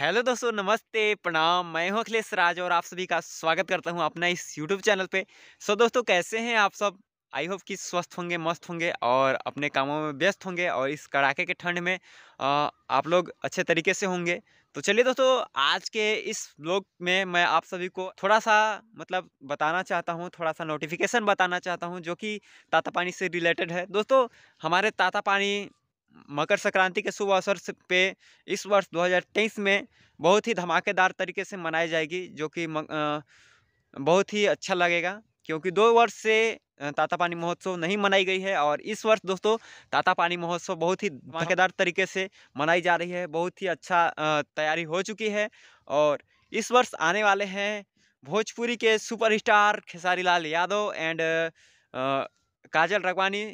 Hello दोस्तों नमस्ते प्रणाम मैं हूं अखिलेश राज और आप सभी का स्वागत करता हूं अपना इस यूट्यूब चैनल पे सो दोस्तों कैसे हैं आप सब आई होप कि स्वस्थ होंगे मस्त होंगे और अपने कामों में व्यस्त होंगे और इस कड़ाके के ठंड में आ, आप लोग अच्छे तरीके से होंगे तो चलिए दोस्तों आज के इस ब्लॉग में मैं आप सभी को थोड़ा सा मतलब बताना चाहता हूँ थोड़ा सा नोटिफिकेशन बताना चाहता हूँ जो कि ताता पानी से रिलेटेड है दोस्तों हमारे ताता पानी मकर संक्रांति के शुभ अवसर पे इस वर्ष 2023 में बहुत ही धमाकेदार तरीके से मनाई जाएगी जो कि बहुत ही अच्छा लगेगा क्योंकि दो वर्ष से ताता पानी महोत्सव नहीं मनाई गई है और इस वर्ष दोस्तों ताता पानी महोत्सव बहुत ही हाँ। धमाकेदार तरीके से मनाई जा रही है बहुत ही अच्छा तैयारी हो चुकी है और इस वर्ष आने वाले हैं भोजपुरी के सुपरस्टार खेसारी लाल यादव एंड काजल रगवानी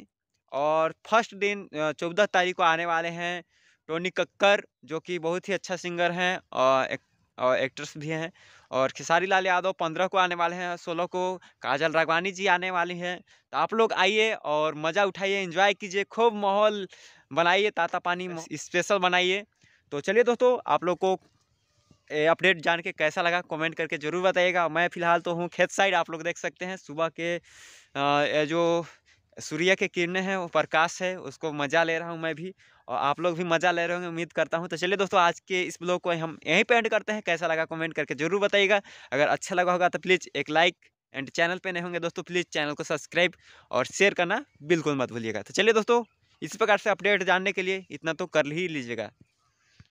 और फर्स्ट दिन चौदह तारीख को आने वाले हैं टोनी कक्कर जो कि बहुत ही अच्छा सिंगर हैं और एक और एक्ट्रेस भी हैं और खेसारी लाल यादव पंद्रह को आने वाले हैं सोलह को काजल रागवानी जी आने वाली हैं तो आप लोग आइए और मज़ा उठाइए एंजॉय कीजिए खूब माहौल बनाइए ताता पानी स्पेशल बनाइए तो चलिए दोस्तों आप लोग को अपडेट जान के कैसा लगा कमेंट करके ज़रूर बताइएगा मैं फ़िलहाल तो हूँ खेत साइड आप लोग देख सकते हैं सुबह के जो सूर्य के किरणें हैं वो प्रकाश है उसको मज़ा ले रहा हूँ मैं भी और आप लोग भी मज़ा ले रहे होंगे उम्मीद करता हूँ तो चलिए दोस्तों आज के इस ब्लॉग को हम यहीं पे एंड करते हैं कैसा लगा कमेंट करके ज़रूर बताइएगा अगर अच्छा लगा होगा तो प्लीज़ एक लाइक एंड चैनल पर नहीं होंगे दोस्तों प्लीज़ चैनल को सब्सक्राइब और शेयर करना बिल्कुल मत भूलिएगा तो चलिए दोस्तों इस प्रकार से अपडेट जानने के लिए इतना तो कर ही लीजिएगा